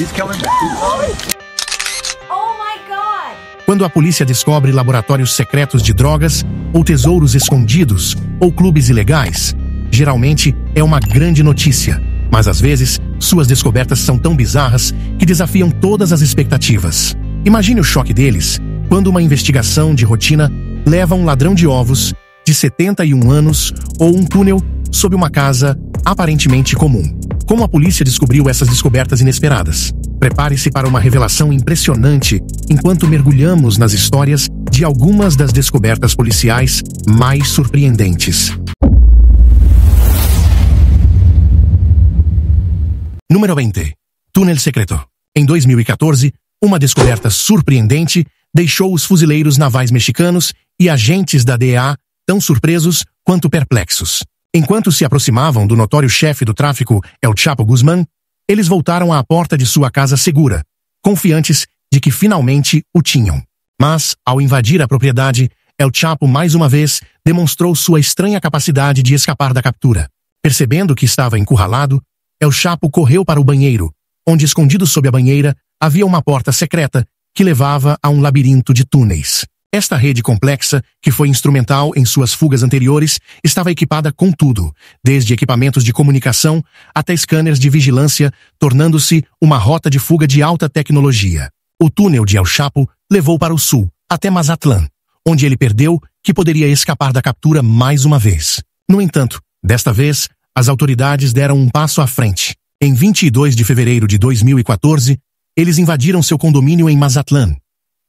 he's coming back. Quando a polícia descobre laboratórios secretos de drogas, ou tesouros escondidos, ou clubes ilegais, geralmente é uma grande notícia. Mas às vezes, suas descobertas são tão bizarras que desafiam todas as expectativas. Imagine o choque deles quando uma investigação de rotina leva um ladrão de ovos de 71 anos ou um túnel sob uma casa aparentemente comum. Como a polícia descobriu essas descobertas inesperadas? Prepare-se para uma revelação impressionante enquanto mergulhamos nas histórias de algumas das descobertas policiais mais surpreendentes. Número 20. Túnel secreto. Em 2014, uma descoberta surpreendente deixou os fuzileiros navais mexicanos e agentes da DEA tão surpresos quanto perplexos. Enquanto se aproximavam do notório chefe do tráfico, El Chapo Guzmán, eles voltaram à porta de sua casa segura, confiantes de que finalmente o tinham. Mas, ao invadir a propriedade, El Chapo mais uma vez demonstrou sua estranha capacidade de escapar da captura. Percebendo que estava encurralado, El Chapo correu para o banheiro, onde, escondido sob a banheira, havia uma porta secreta que levava a um labirinto de túneis. Esta rede complexa, que foi instrumental em suas fugas anteriores, estava equipada com tudo, desde equipamentos de comunicação até scanners de vigilância, tornando-se uma rota de fuga de alta tecnologia. O túnel de El Chapo levou para o sul, até Mazatlán, onde ele perdeu que poderia escapar da captura mais uma vez. No entanto, desta vez, as autoridades deram um passo à frente. Em 22 de fevereiro de 2014, eles invadiram seu condomínio em Mazatlán,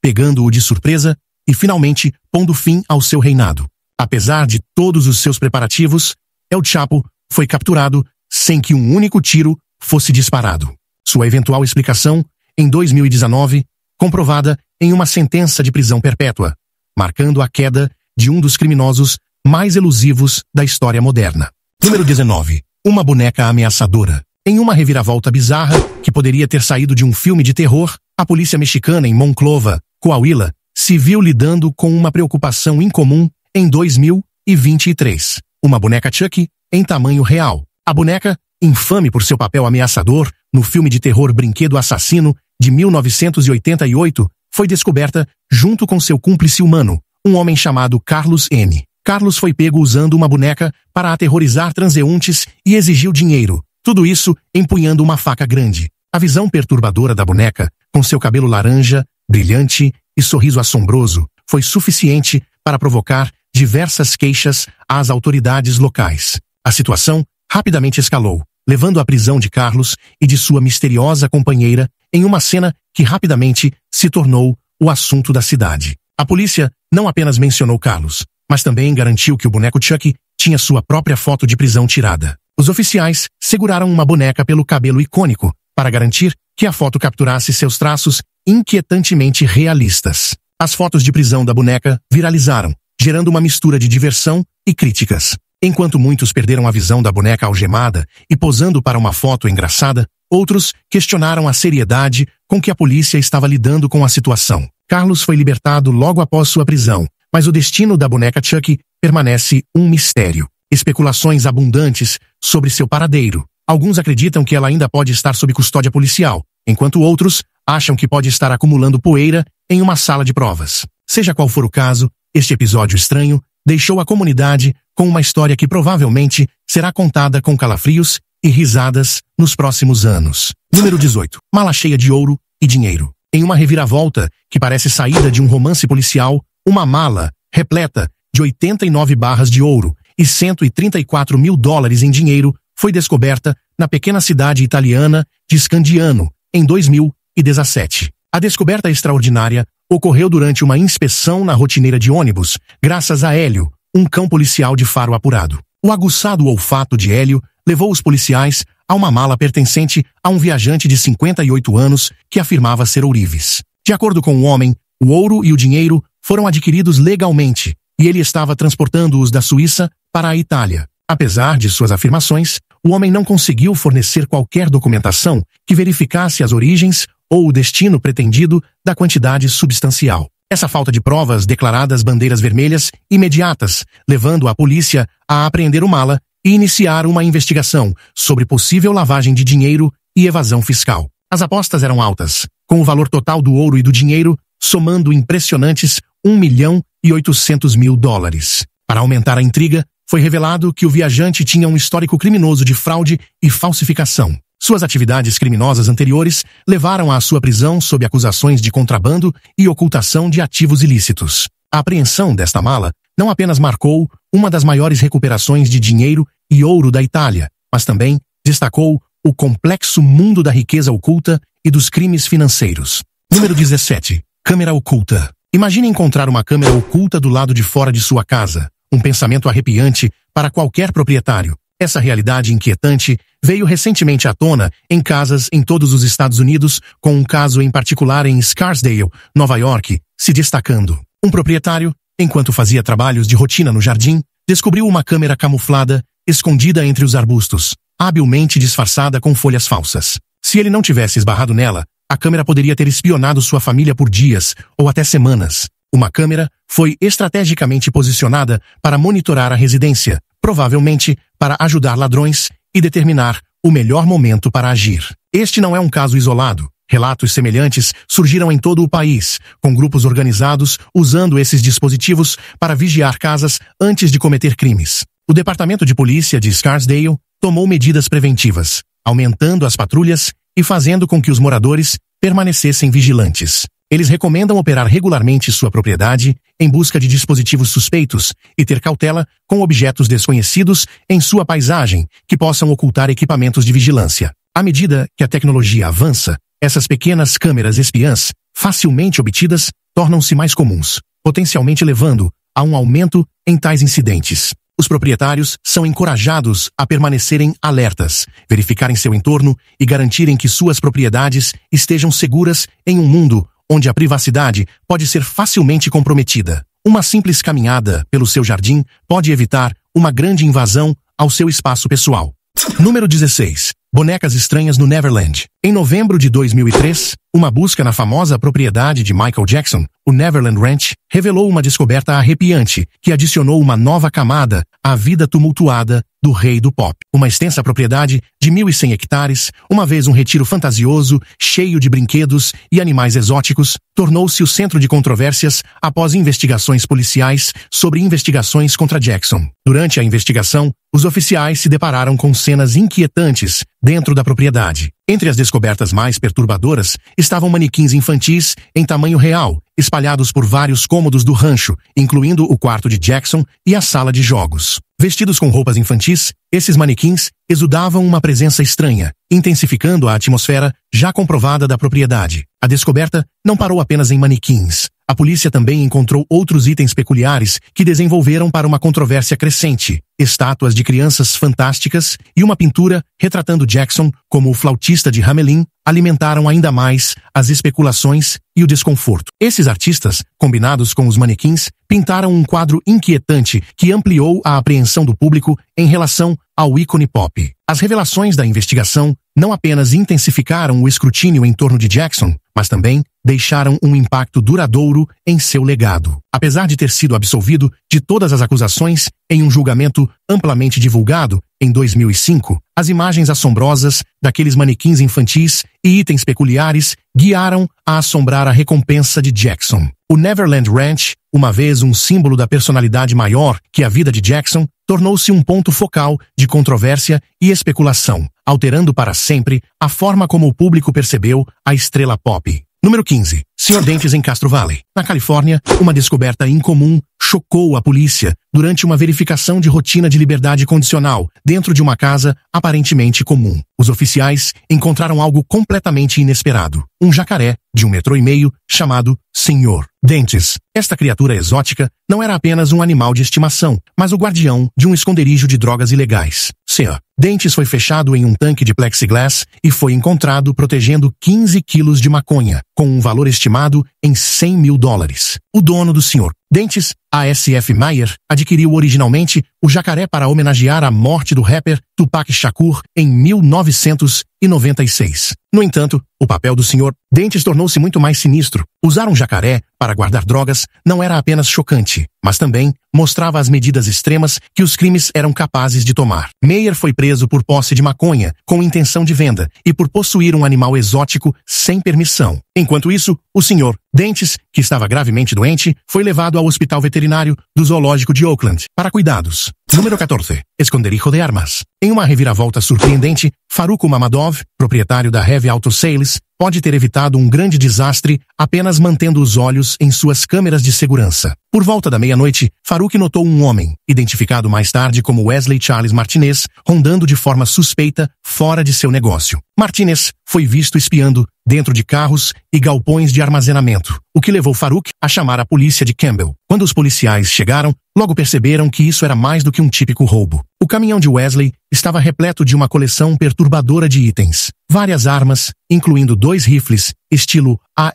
pegando-o de surpresa e finalmente pondo fim ao seu reinado. Apesar de todos os seus preparativos, El Chapo foi capturado sem que um único tiro fosse disparado. Sua eventual explicação, em 2019, comprovada em uma sentença de prisão perpétua, marcando a queda de um dos criminosos mais elusivos da história moderna. Número 19. Uma boneca ameaçadora. Em uma reviravolta bizarra que poderia ter saído de um filme de terror, a polícia mexicana em Monclova, Coahuila, se viu lidando com uma preocupação incomum em 2023. Uma boneca Chuck em tamanho real. A boneca, infame por seu papel ameaçador no filme de terror Brinquedo Assassino de 1988, foi descoberta junto com seu cúmplice humano, um homem chamado Carlos N. Carlos foi pego usando uma boneca para aterrorizar transeuntes e exigiu dinheiro, tudo isso empunhando uma faca grande. A visão perturbadora da boneca, com seu cabelo laranja, brilhante e sorriso assombroso foi suficiente para provocar diversas queixas às autoridades locais. A situação rapidamente escalou, levando à prisão de Carlos e de sua misteriosa companheira em uma cena que rapidamente se tornou o assunto da cidade. A polícia não apenas mencionou Carlos, mas também garantiu que o boneco Chuck tinha sua própria foto de prisão tirada. Os oficiais seguraram uma boneca pelo cabelo icônico para garantir que a foto capturasse seus traços inquietantemente realistas. As fotos de prisão da boneca viralizaram, gerando uma mistura de diversão e críticas. Enquanto muitos perderam a visão da boneca algemada e posando para uma foto engraçada, outros questionaram a seriedade com que a polícia estava lidando com a situação. Carlos foi libertado logo após sua prisão, mas o destino da boneca Chuck permanece um mistério. Especulações abundantes sobre seu paradeiro Alguns acreditam que ela ainda pode estar sob custódia policial, enquanto outros acham que pode estar acumulando poeira em uma sala de provas. Seja qual for o caso, este episódio estranho deixou a comunidade com uma história que provavelmente será contada com calafrios e risadas nos próximos anos. Número 18. Mala cheia de ouro e dinheiro. Em uma reviravolta que parece saída de um romance policial, uma mala, repleta de 89 barras de ouro e 134 mil dólares em dinheiro, foi descoberta na pequena cidade italiana de Scandiano, em 2017. A descoberta extraordinária ocorreu durante uma inspeção na rotineira de ônibus, graças a Hélio, um cão policial de faro apurado. O aguçado olfato de Hélio levou os policiais a uma mala pertencente a um viajante de 58 anos que afirmava ser ourives. De acordo com o homem, o ouro e o dinheiro foram adquiridos legalmente e ele estava transportando-os da Suíça para a Itália. Apesar de suas afirmações, o homem não conseguiu fornecer qualquer documentação que verificasse as origens ou o destino pretendido da quantidade substancial. Essa falta de provas declaradas bandeiras vermelhas imediatas, levando a polícia a apreender o mala e iniciar uma investigação sobre possível lavagem de dinheiro e evasão fiscal. As apostas eram altas, com o valor total do ouro e do dinheiro somando impressionantes 1 milhão e 800 mil dólares. Para aumentar a intriga, foi revelado que o viajante tinha um histórico criminoso de fraude e falsificação. Suas atividades criminosas anteriores levaram à sua prisão sob acusações de contrabando e ocultação de ativos ilícitos. A apreensão desta mala não apenas marcou uma das maiores recuperações de dinheiro e ouro da Itália, mas também destacou o complexo mundo da riqueza oculta e dos crimes financeiros. Número 17. Câmera oculta. Imagine encontrar uma câmera oculta do lado de fora de sua casa, um pensamento arrepiante para qualquer proprietário. Essa realidade inquietante veio recentemente à tona em casas em todos os Estados Unidos, com um caso em particular em Scarsdale, Nova York, se destacando. Um proprietário, enquanto fazia trabalhos de rotina no jardim, descobriu uma câmera camuflada, escondida entre os arbustos, habilmente disfarçada com folhas falsas. Se ele não tivesse esbarrado nela, a câmera poderia ter espionado sua família por dias ou até semanas. Uma câmera foi estrategicamente posicionada para monitorar a residência, provavelmente para ajudar ladrões e determinar o melhor momento para agir. Este não é um caso isolado. Relatos semelhantes surgiram em todo o país, com grupos organizados usando esses dispositivos para vigiar casas antes de cometer crimes. O Departamento de Polícia de Scarsdale tomou medidas preventivas, aumentando as patrulhas e fazendo com que os moradores permanecessem vigilantes. Eles recomendam operar regularmente sua propriedade em busca de dispositivos suspeitos e ter cautela com objetos desconhecidos em sua paisagem que possam ocultar equipamentos de vigilância. À medida que a tecnologia avança, essas pequenas câmeras espiãs, facilmente obtidas, tornam-se mais comuns, potencialmente levando a um aumento em tais incidentes. Os proprietários são encorajados a permanecerem alertas, verificarem seu entorno e garantirem que suas propriedades estejam seguras em um mundo onde a privacidade pode ser facilmente comprometida. Uma simples caminhada pelo seu jardim pode evitar uma grande invasão ao seu espaço pessoal. Número 16. Bonecas estranhas no Neverland. Em novembro de 2003, uma busca na famosa propriedade de Michael Jackson o Neverland Ranch revelou uma descoberta arrepiante que adicionou uma nova camada à vida tumultuada do rei do pop. Uma extensa propriedade de 1.100 hectares, uma vez um retiro fantasioso, cheio de brinquedos e animais exóticos, tornou-se o centro de controvérsias após investigações policiais sobre investigações contra Jackson. Durante a investigação, os oficiais se depararam com cenas inquietantes dentro da propriedade. Entre as descobertas mais perturbadoras estavam manequins infantis em tamanho real, espalhados por vários cômodos do rancho, incluindo o quarto de Jackson e a sala de jogos. Vestidos com roupas infantis, esses manequins exudavam uma presença estranha, intensificando a atmosfera já comprovada da propriedade. A descoberta não parou apenas em manequins. A polícia também encontrou outros itens peculiares que desenvolveram para uma controvérsia crescente, estátuas de crianças fantásticas e uma pintura retratando Jackson como o flautista de Hamelin alimentaram ainda mais as especulações e o desconforto. Esses artistas, combinados com os manequins, pintaram um quadro inquietante que ampliou a apreensão do público em relação ao ícone pop. As revelações da investigação não apenas intensificaram o escrutínio em torno de Jackson, mas também deixaram um impacto duradouro em seu legado. Apesar de ter sido absolvido de todas as acusações em um julgamento amplamente divulgado em 2005, as imagens assombrosas daqueles manequins infantis e itens peculiares guiaram a assombrar a recompensa de Jackson. O Neverland Ranch, uma vez um símbolo da personalidade maior que a vida de Jackson, tornou-se um ponto focal de controvérsia e especulação, alterando para sempre a forma como o público percebeu a estrela pop. Número 15. Sr. Dentes em Castro Valley. Na Califórnia, uma descoberta incomum chocou a polícia durante uma verificação de rotina de liberdade condicional dentro de uma casa aparentemente comum. Os oficiais encontraram algo completamente inesperado: um jacaré de um metro e meio chamado Senhor Dentes. Esta criatura exótica não era apenas um animal de estimação, mas o guardião de um esconderijo de drogas ilegais. Sr. Dentes foi fechado em um tanque de plexiglass e foi encontrado protegendo 15 quilos de maconha, com um valor estimado em 100 mil dólares. O dono do Sr. Dentes, ASF Mayer, adquiriu originalmente o jacaré para homenagear a morte do rapper Tupac Shakur em 1996. No entanto, o papel do Sr. Dentes tornou-se muito mais sinistro. Usar um jacaré para guardar drogas não era apenas chocante, mas também mostrava as medidas extremas que os crimes eram capazes de tomar. Meyer foi preso por posse de maconha com intenção de venda e por possuir um animal exótico sem permissão. Enquanto isso, o senhor Dentes, que estava gravemente doente, foi levado ao hospital veterinário do zoológico de Oakland para cuidados. Número 14. Esconderijo de armas. Em uma reviravolta surpreendente, Faruko Mamadov, proprietário da Heavy Auto Sales, pode ter evitado um grande desastre apenas mantendo os olhos em suas câmeras de segurança. Por volta da meia-noite, Farouk notou um homem, identificado mais tarde como Wesley Charles Martinez, rondando de forma suspeita fora de seu negócio. Martinez foi visto espiando dentro de carros e galpões de armazenamento, o que levou Farouk a chamar a polícia de Campbell. Quando os policiais chegaram, logo perceberam que isso era mais do que um típico roubo. O caminhão de Wesley estava repleto de uma coleção perturbadora de itens. Várias armas, incluindo dois rifles, estilo AR,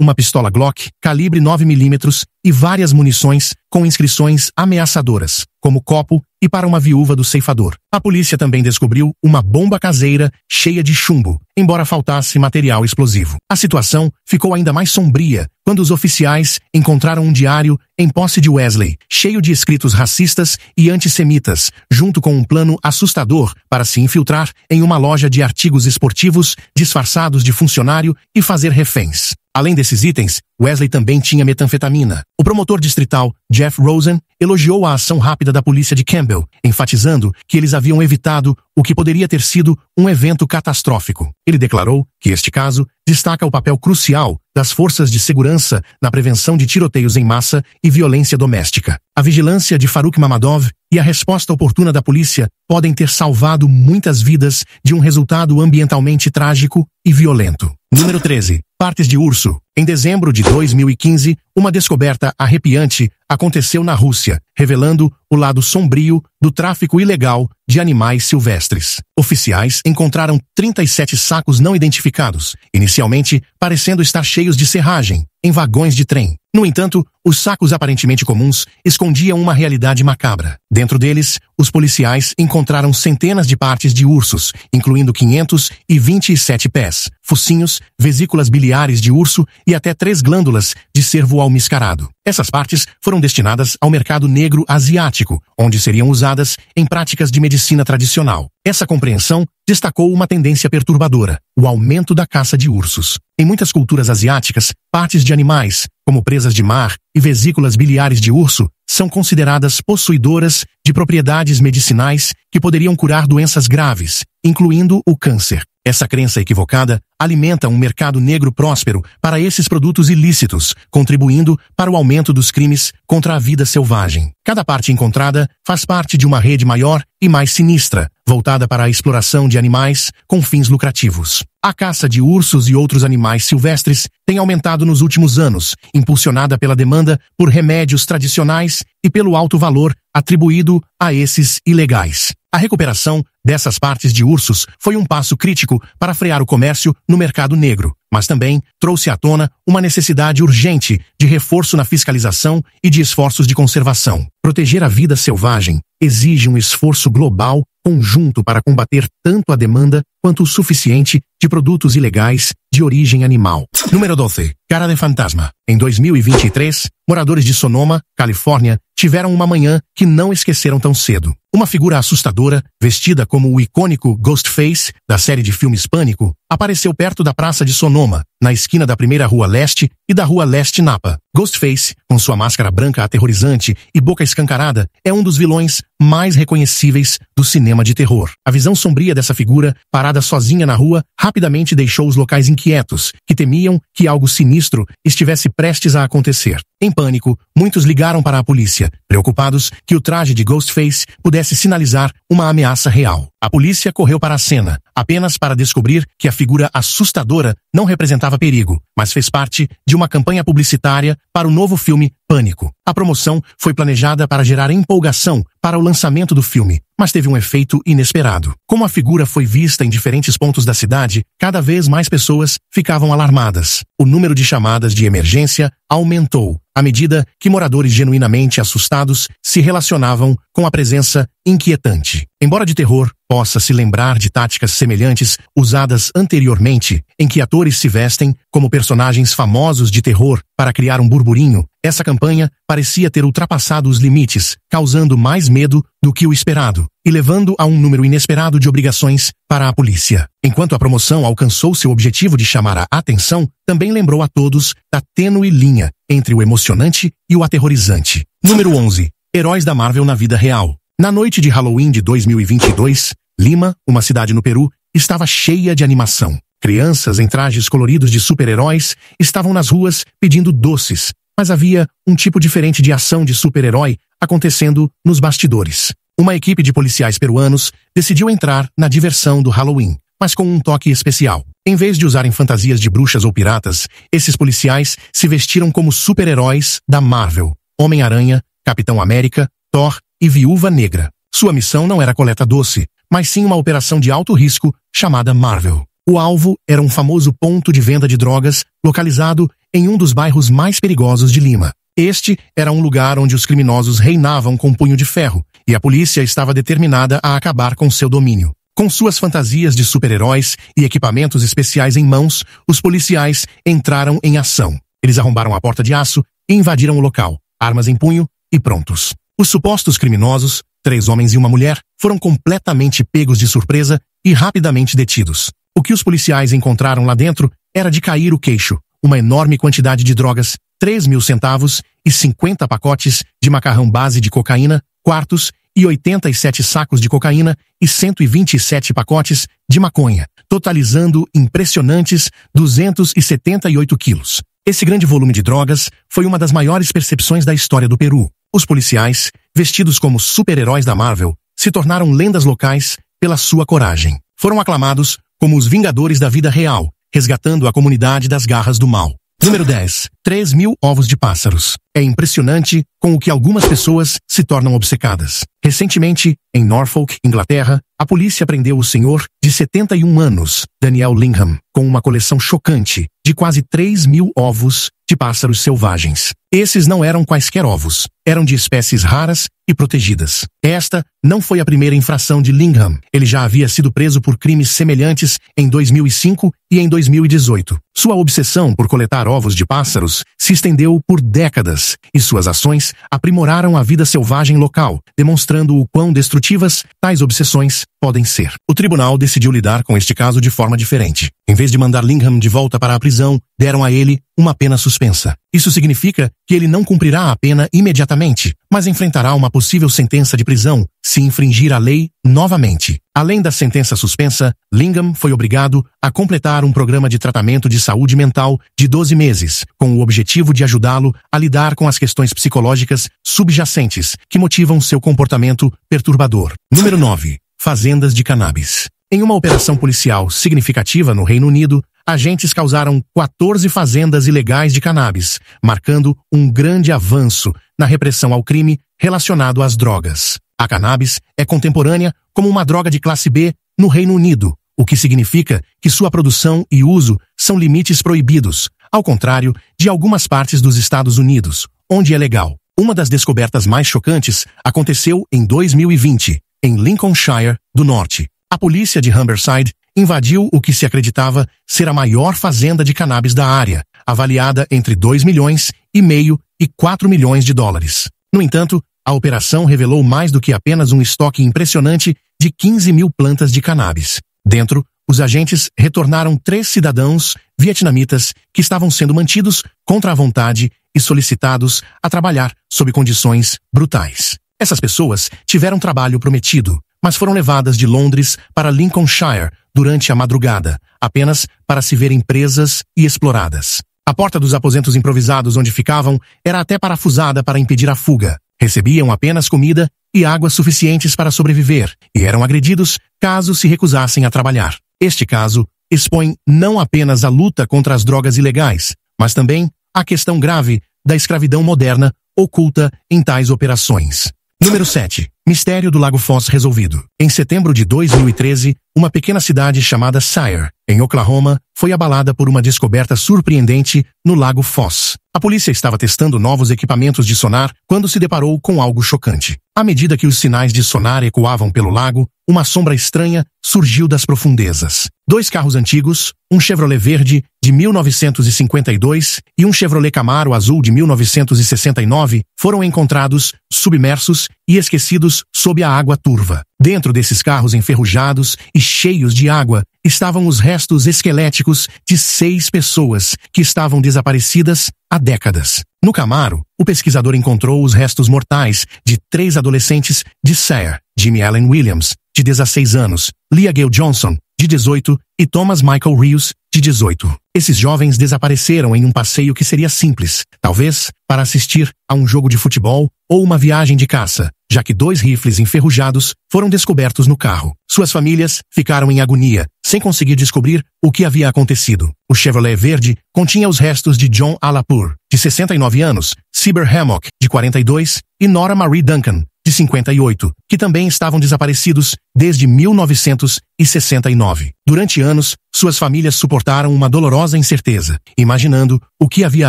uma pistola Glock, calibre 9mm e várias munições com inscrições ameaçadoras, como copo, e para uma viúva do ceifador. A polícia também descobriu uma bomba caseira cheia de chumbo, embora faltasse material explosivo. A situação ficou ainda mais sombria quando os oficiais encontraram um diário em posse de Wesley, cheio de escritos racistas e antissemitas, junto com um plano assustador para se infiltrar em uma loja de artigos esportivos disfarçados de funcionário e fazer reféns. Além desses itens, Wesley também tinha metanfetamina. O promotor distrital Jeff Rosen elogiou a ação rápida da polícia de Campbell, enfatizando que eles haviam evitado o que poderia ter sido um evento catastrófico. Ele declarou que este caso destaca o papel crucial das forças de segurança na prevenção de tiroteios em massa e violência doméstica. A vigilância de Faruk Mamadov e a resposta oportuna da polícia podem ter salvado muitas vidas de um resultado ambientalmente trágico e violento. Número 13. Partes de urso. Em dezembro de 2015, uma descoberta arrepiante aconteceu na Rússia, revelando o lado sombrio do tráfico ilegal de animais silvestres. Oficiais encontraram 37 sacos não identificados, inicialmente parecendo estar cheios de serragem, em vagões de trem. No entanto, os sacos aparentemente comuns escondiam uma realidade macabra. Dentro deles, os policiais encontraram centenas de partes de ursos, incluindo 527 pés, focinhos, vesículas biliares de urso e até três glândulas de cervo metal mascarado. Essas partes foram destinadas ao mercado negro asiático, onde seriam usadas em práticas de medicina tradicional. Essa compreensão destacou uma tendência perturbadora, o aumento da caça de ursos. Em muitas culturas asiáticas, partes de animais, como presas de mar e vesículas biliares de urso, são consideradas possuidoras de propriedades medicinais que poderiam curar doenças graves, incluindo o câncer. Essa crença equivocada alimenta um mercado negro próspero para esses produtos ilícitos, contribuindo para o aumento dos crimes contra a vida selvagem. Cada parte encontrada faz parte de uma rede maior e mais sinistra, voltada para a exploração de animais com fins lucrativos. A caça de ursos e outros animais silvestres tem aumentado nos últimos anos, impulsionada pela demanda por remédios tradicionais e pelo alto valor atribuído a esses ilegais. A recuperação dessas partes de ursos foi um passo crítico para frear o comércio no mercado negro, mas também trouxe à tona uma necessidade urgente de reforço na fiscalização e de esforços de conservação. Proteger a vida selvagem exige um esforço global conjunto para combater tanto a demanda quanto o suficiente de produtos ilegais de origem animal. Número 12. Cara de fantasma. Em 2023, moradores de Sonoma, Califórnia, tiveram uma manhã que não esqueceram tão cedo. Uma figura assustadora, vestida como o icônico Ghostface da série de filmes Pânico, apareceu perto da praça de Sonoma, na esquina da primeira rua leste e da rua leste Napa. Ghostface, com sua máscara branca aterrorizante e boca escancarada, é um dos vilões mais reconhecíveis do cinema de terror. A visão sombria dessa figura, parada sozinha na rua, rapidamente deixou os locais inquietos, que temiam que algo sinistro estivesse prestes a acontecer. Em pânico, muitos ligaram para a polícia, preocupados que o traje de Ghostface pudesse sinalizar uma ameaça real. A polícia correu para a cena, apenas para descobrir que a figura assustadora não representava perigo, mas fez parte de uma campanha publicitária para o novo filme Pânico. A promoção foi planejada para gerar empolgação para o lançamento do filme, mas teve um efeito inesperado. Como a figura foi vista em diferentes pontos da cidade, cada vez mais pessoas ficavam alarmadas. O número de chamadas de emergência aumentou à medida que moradores genuinamente assustados se relacionavam com a presença inquietante. Embora de terror, possa se lembrar de táticas semelhantes usadas anteriormente, em que atores se vestem como personagens famosos de terror para criar um burburinho, essa campanha parecia ter ultrapassado os limites, causando mais medo do que o esperado e levando a um número inesperado de obrigações para a polícia. Enquanto a promoção alcançou seu objetivo de chamar a atenção, também lembrou a todos da tênue linha entre o emocionante e o aterrorizante. Número 11. Heróis da Marvel na vida real. Na noite de Halloween de 2022, Lima, uma cidade no Peru, estava cheia de animação. Crianças em trajes coloridos de super-heróis estavam nas ruas pedindo doces, mas havia um tipo diferente de ação de super-herói acontecendo nos bastidores. Uma equipe de policiais peruanos decidiu entrar na diversão do Halloween, mas com um toque especial. Em vez de usarem fantasias de bruxas ou piratas, esses policiais se vestiram como super-heróis da Marvel, Homem-Aranha, Capitão América, Thor e Viúva Negra. Sua missão não era coleta doce, mas sim uma operação de alto risco chamada Marvel. O alvo era um famoso ponto de venda de drogas localizado em um dos bairros mais perigosos de Lima. Este era um lugar onde os criminosos reinavam com punho de ferro, e a polícia estava determinada a acabar com seu domínio. Com suas fantasias de super-heróis e equipamentos especiais em mãos, os policiais entraram em ação. Eles arrombaram a porta de aço e invadiram o local, armas em punho e prontos. Os supostos criminosos, três homens e uma mulher, foram completamente pegos de surpresa e rapidamente detidos. O que os policiais encontraram lá dentro era de cair o queixo, uma enorme quantidade de drogas, 3 mil centavos e 50 pacotes de macarrão base de cocaína, quartos e 87 sacos de cocaína e 127 pacotes de maconha, totalizando impressionantes 278 quilos. Esse grande volume de drogas foi uma das maiores percepções da história do Peru. Os policiais, vestidos como super-heróis da Marvel, se tornaram lendas locais pela sua coragem. Foram aclamados como os Vingadores da vida real, resgatando a comunidade das garras do mal. Número 10. 3 mil ovos de pássaros. É impressionante com o que algumas pessoas se tornam obcecadas. Recentemente, em Norfolk, Inglaterra, a polícia prendeu o senhor de 71 anos, Daniel Lingham, com uma coleção chocante de quase 3 mil ovos de pássaros selvagens. Esses não eram quaisquer ovos, eram de espécies raras e protegidas. Esta não foi a primeira infração de Lingham. Ele já havia sido preso por crimes semelhantes em 2005 e em 2018. Sua obsessão por coletar ovos de pássaros se estendeu por décadas e suas ações aprimoraram a vida selvagem local, demonstrando o quão destrutivas tais obsessões podem ser. O tribunal decidiu lidar com este caso de forma diferente. Em vez de mandar Lingham de volta para a prisão, deram a ele uma pena suspensa. Isso significa que ele não cumprirá a pena imediatamente, mas enfrentará uma possível sentença de prisão se infringir a lei novamente. Além da sentença suspensa, Lingham foi obrigado a completar um programa de tratamento de saúde mental de 12 meses, com o objetivo de ajudá-lo a lidar com as questões psicológicas subjacentes que motivam seu comportamento perturbador. Número 9. Fazendas de cannabis. Em uma operação policial significativa no Reino Unido, agentes causaram 14 fazendas ilegais de cannabis, marcando um grande avanço na repressão ao crime relacionado às drogas. A cannabis é contemporânea como uma droga de classe B no Reino Unido, o que significa que sua produção e uso são limites proibidos, ao contrário de algumas partes dos Estados Unidos, onde é legal. Uma das descobertas mais chocantes aconteceu em 2020, em Lincolnshire do Norte. A polícia de Humberside invadiu o que se acreditava ser a maior fazenda de cannabis da área, avaliada entre 2 milhões e meio e 4 milhões de dólares. No entanto, a operação revelou mais do que apenas um estoque impressionante de 15 mil plantas de cannabis. Dentro, os agentes retornaram três cidadãos vietnamitas que estavam sendo mantidos contra a vontade e solicitados a trabalhar sob condições brutais. Essas pessoas tiveram trabalho prometido, mas foram levadas de Londres para Lincolnshire, durante a madrugada, apenas para se verem presas e exploradas. A porta dos aposentos improvisados onde ficavam era até parafusada para impedir a fuga. Recebiam apenas comida e água suficientes para sobreviver e eram agredidos caso se recusassem a trabalhar. Este caso expõe não apenas a luta contra as drogas ilegais, mas também a questão grave da escravidão moderna oculta em tais operações. Número 7. Mistério do Lago Foss resolvido. Em setembro de 2013, uma pequena cidade chamada Sire, em Oklahoma, foi abalada por uma descoberta surpreendente no Lago Foss. A polícia estava testando novos equipamentos de sonar quando se deparou com algo chocante. À medida que os sinais de sonar ecoavam pelo lago, uma sombra estranha surgiu das profundezas dois carros antigos, um Chevrolet verde de 1952 e um Chevrolet Camaro azul de 1969, foram encontrados submersos e esquecidos sob a água turva. Dentro desses carros enferrujados e cheios de água estavam os restos esqueléticos de seis pessoas que estavam desaparecidas há décadas. No Camaro, o pesquisador encontrou os restos mortais de três adolescentes de Sayre, Jimmy Allen Williams, de 16 anos, Leah Gale Johnson, de 18, e Thomas Michael Rios, de 18. Esses jovens desapareceram em um passeio que seria simples, talvez, para assistir a um jogo de futebol ou uma viagem de caça, já que dois rifles enferrujados foram descobertos no carro. Suas famílias ficaram em agonia, sem conseguir descobrir o que havia acontecido. O Chevrolet verde continha os restos de John Alapur, de 69 anos, Cyber Hammock, de 42, e Nora Marie Duncan, de 58, que também estavam desaparecidos desde 1969. Durante anos, suas famílias suportaram uma dolorosa incerteza, imaginando o que havia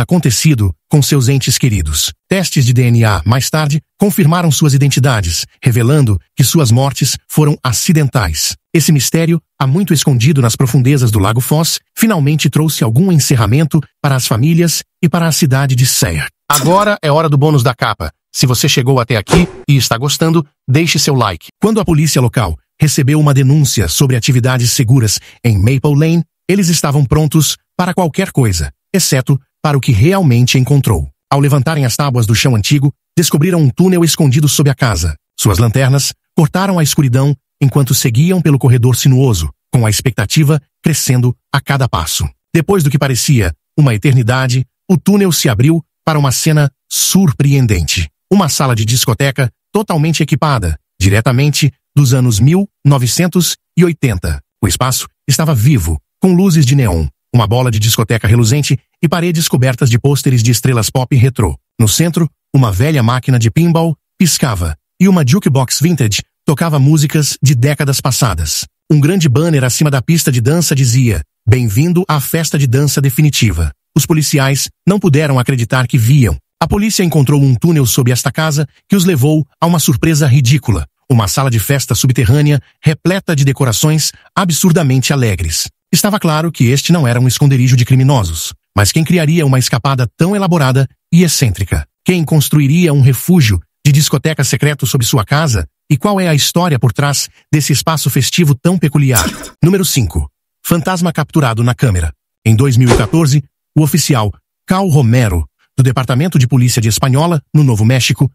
acontecido com seus entes queridos. Testes de DNA, mais tarde, confirmaram suas identidades, revelando que suas mortes foram acidentais. Esse mistério, há muito escondido nas profundezas do Lago Foz, finalmente trouxe algum encerramento para as famílias e para a cidade de Serra. Agora é hora do bônus da capa. Se você chegou até aqui e está gostando, deixe seu like. Quando a polícia local recebeu uma denúncia sobre atividades seguras em Maple Lane, eles estavam prontos para qualquer coisa, exceto para o que realmente encontrou. Ao levantarem as tábuas do chão antigo, descobriram um túnel escondido sob a casa. Suas lanternas cortaram a escuridão enquanto seguiam pelo corredor sinuoso, com a expectativa crescendo a cada passo. Depois do que parecia uma eternidade, o túnel se abriu para uma cena surpreendente uma sala de discoteca totalmente equipada, diretamente dos anos 1980. O espaço estava vivo, com luzes de neon, uma bola de discoteca reluzente e paredes cobertas de pôsteres de estrelas pop retrô. No centro, uma velha máquina de pinball piscava e uma jukebox vintage tocava músicas de décadas passadas. Um grande banner acima da pista de dança dizia: Bem-vindo à festa de dança definitiva. Os policiais não puderam acreditar que viam a polícia encontrou um túnel sob esta casa que os levou a uma surpresa ridícula. Uma sala de festa subterrânea repleta de decorações absurdamente alegres. Estava claro que este não era um esconderijo de criminosos, mas quem criaria uma escapada tão elaborada e excêntrica? Quem construiria um refúgio de discoteca secreto sob sua casa? E qual é a história por trás desse espaço festivo tão peculiar? Número 5. Fantasma capturado na câmera. Em 2014, o oficial Cal Romero do Departamento de Polícia de Espanhola, no Novo México,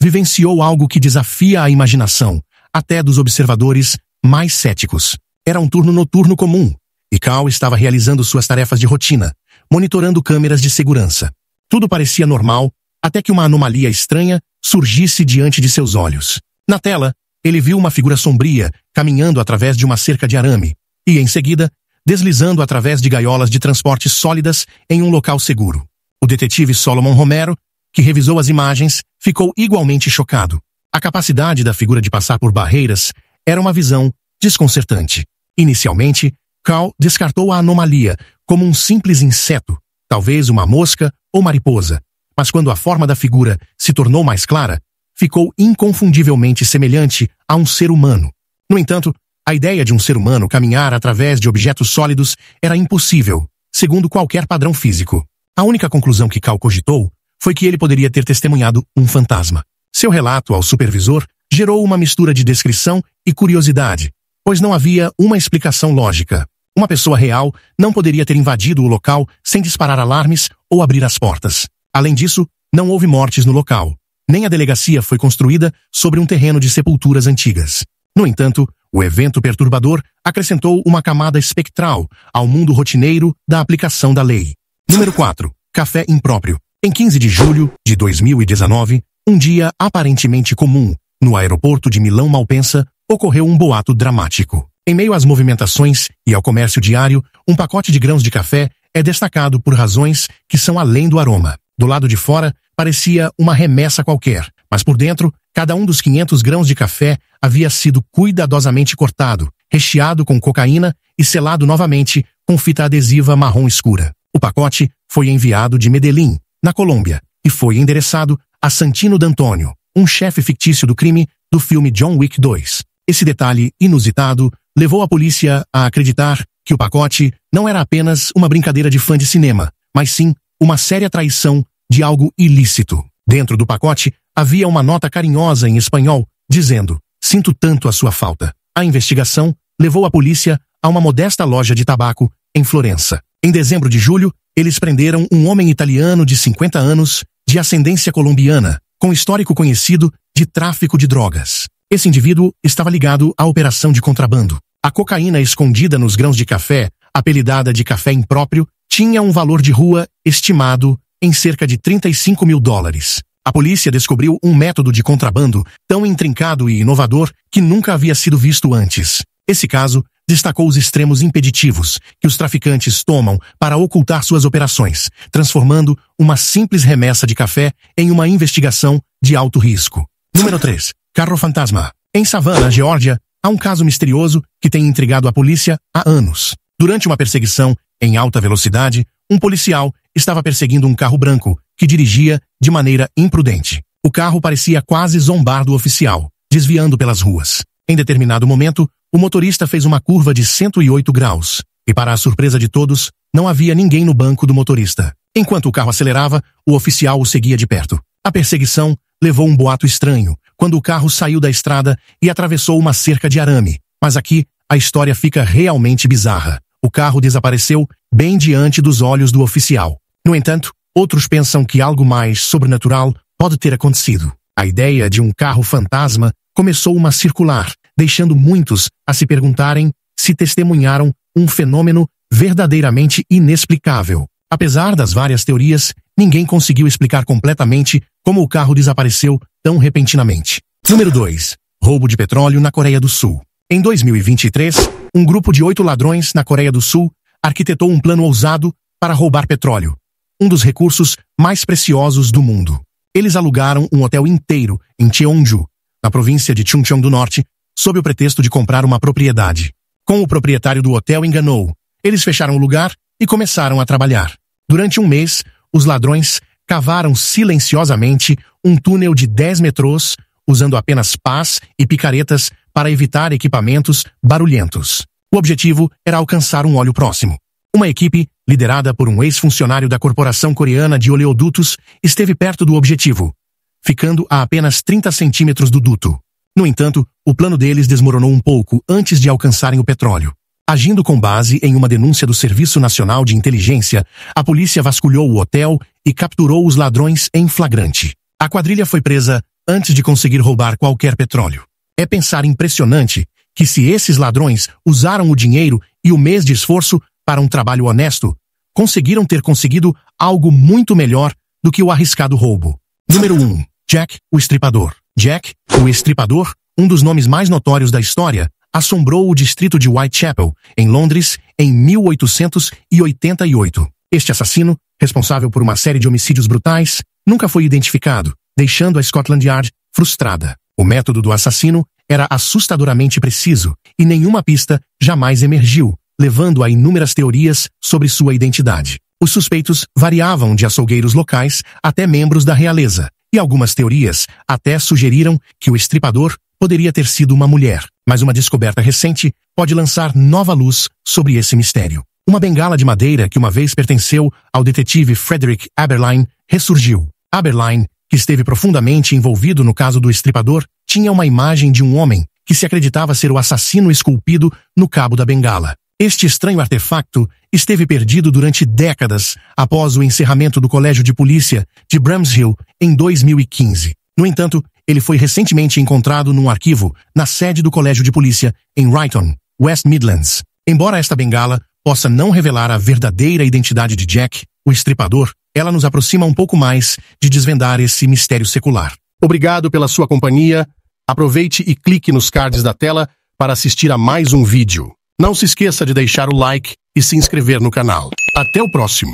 vivenciou algo que desafia a imaginação, até dos observadores mais céticos. Era um turno noturno comum, e Cal estava realizando suas tarefas de rotina, monitorando câmeras de segurança. Tudo parecia normal, até que uma anomalia estranha surgisse diante de seus olhos. Na tela, ele viu uma figura sombria caminhando através de uma cerca de arame e, em seguida, deslizando através de gaiolas de transporte sólidas em um local seguro. O detetive Solomon Romero, que revisou as imagens, ficou igualmente chocado. A capacidade da figura de passar por barreiras era uma visão desconcertante. Inicialmente, Carl descartou a anomalia como um simples inseto, talvez uma mosca ou mariposa, mas quando a forma da figura se tornou mais clara, ficou inconfundivelmente semelhante a um ser humano. No entanto, a ideia de um ser humano caminhar através de objetos sólidos era impossível, segundo qualquer padrão físico. A única conclusão que Cal cogitou foi que ele poderia ter testemunhado um fantasma. Seu relato ao supervisor gerou uma mistura de descrição e curiosidade, pois não havia uma explicação lógica. Uma pessoa real não poderia ter invadido o local sem disparar alarmes ou abrir as portas. Além disso, não houve mortes no local. Nem a delegacia foi construída sobre um terreno de sepulturas antigas. No entanto, o evento perturbador acrescentou uma camada espectral ao mundo rotineiro da aplicação da lei. Número 4. Café impróprio. Em 15 de julho de 2019, um dia aparentemente comum, no aeroporto de Milão Malpensa, ocorreu um boato dramático. Em meio às movimentações e ao comércio diário, um pacote de grãos de café é destacado por razões que são além do aroma. Do lado de fora, parecia uma remessa qualquer, mas por dentro, cada um dos 500 grãos de café havia sido cuidadosamente cortado, recheado com cocaína e selado novamente com fita adesiva marrom escura. O pacote foi enviado de Medellín, na Colômbia, e foi endereçado a Santino D'Antonio, um chefe fictício do crime do filme John Wick 2. Esse detalhe inusitado levou a polícia a acreditar que o pacote não era apenas uma brincadeira de fã de cinema, mas sim uma séria traição de algo ilícito. Dentro do pacote havia uma nota carinhosa em espanhol dizendo: Sinto tanto a sua falta. A investigação levou a polícia a uma modesta loja de tabaco em Florença. Em dezembro de julho, eles prenderam um homem italiano de 50 anos, de ascendência colombiana, com histórico conhecido de tráfico de drogas. Esse indivíduo estava ligado à operação de contrabando. A cocaína escondida nos grãos de café, apelidada de café impróprio, tinha um valor de rua estimado em cerca de 35 mil dólares. A polícia descobriu um método de contrabando tão intrincado e inovador que nunca havia sido visto antes. Esse caso destacou os extremos impeditivos que os traficantes tomam para ocultar suas operações, transformando uma simples remessa de café em uma investigação de alto risco. Número 3. Carro Fantasma. Em Savannah, Geórgia, há um caso misterioso que tem intrigado a polícia há anos. Durante uma perseguição em alta velocidade, um policial estava perseguindo um carro branco que dirigia de maneira imprudente. O carro parecia quase zombar do oficial, desviando pelas ruas. Em determinado momento, o motorista fez uma curva de 108 graus, e para a surpresa de todos, não havia ninguém no banco do motorista. Enquanto o carro acelerava, o oficial o seguia de perto. A perseguição levou um boato estranho, quando o carro saiu da estrada e atravessou uma cerca de arame. Mas aqui, a história fica realmente bizarra. O carro desapareceu bem diante dos olhos do oficial. No entanto, outros pensam que algo mais sobrenatural pode ter acontecido. A ideia de um carro fantasma começou uma circular, deixando muitos a se perguntarem se testemunharam um fenômeno verdadeiramente inexplicável. Apesar das várias teorias, ninguém conseguiu explicar completamente como o carro desapareceu tão repentinamente. Número 2. Roubo de petróleo na Coreia do Sul. Em 2023, um grupo de oito ladrões na Coreia do Sul arquitetou um plano ousado para roubar petróleo, um dos recursos mais preciosos do mundo. Eles alugaram um hotel inteiro em Cheongju, na província de Chungcheong do Norte, sob o pretexto de comprar uma propriedade. Com o proprietário do hotel enganou. Eles fecharam o lugar e começaram a trabalhar. Durante um mês, os ladrões cavaram silenciosamente um túnel de 10 metrôs, usando apenas pás e picaretas para evitar equipamentos barulhentos. O objetivo era alcançar um óleo próximo. Uma equipe, liderada por um ex-funcionário da Corporação Coreana de Oleodutos, esteve perto do objetivo, ficando a apenas 30 centímetros do duto. No entanto, o plano deles desmoronou um pouco antes de alcançarem o petróleo. Agindo com base em uma denúncia do Serviço Nacional de Inteligência, a polícia vasculhou o hotel e capturou os ladrões em flagrante. A quadrilha foi presa antes de conseguir roubar qualquer petróleo. É pensar impressionante que se esses ladrões usaram o dinheiro e o mês de esforço para um trabalho honesto, conseguiram ter conseguido algo muito melhor do que o arriscado roubo. Número 1. Um, Jack, o estripador. Jack, o Estripador, um dos nomes mais notórios da história, assombrou o distrito de Whitechapel, em Londres, em 1888. Este assassino, responsável por uma série de homicídios brutais, nunca foi identificado, deixando a Scotland Yard frustrada. O método do assassino era assustadoramente preciso e nenhuma pista jamais emergiu, levando a inúmeras teorias sobre sua identidade. Os suspeitos variavam de açougueiros locais até membros da realeza, e algumas teorias até sugeriram que o estripador poderia ter sido uma mulher, mas uma descoberta recente pode lançar nova luz sobre esse mistério. Uma bengala de madeira que uma vez pertenceu ao detetive Frederick Aberline ressurgiu. Aberline, que esteve profundamente envolvido no caso do estripador, tinha uma imagem de um homem que se acreditava ser o assassino esculpido no cabo da bengala. Este estranho artefacto esteve perdido durante décadas após o encerramento do Colégio de Polícia de Bramshill em 2015. No entanto, ele foi recentemente encontrado num arquivo na sede do Colégio de Polícia em Wrighton, West Midlands. Embora esta bengala possa não revelar a verdadeira identidade de Jack, o estripador, ela nos aproxima um pouco mais de desvendar esse mistério secular. Obrigado pela sua companhia. Aproveite e clique nos cards da tela para assistir a mais um vídeo. Não se esqueça de deixar o like e se inscrever no canal. Até o próximo!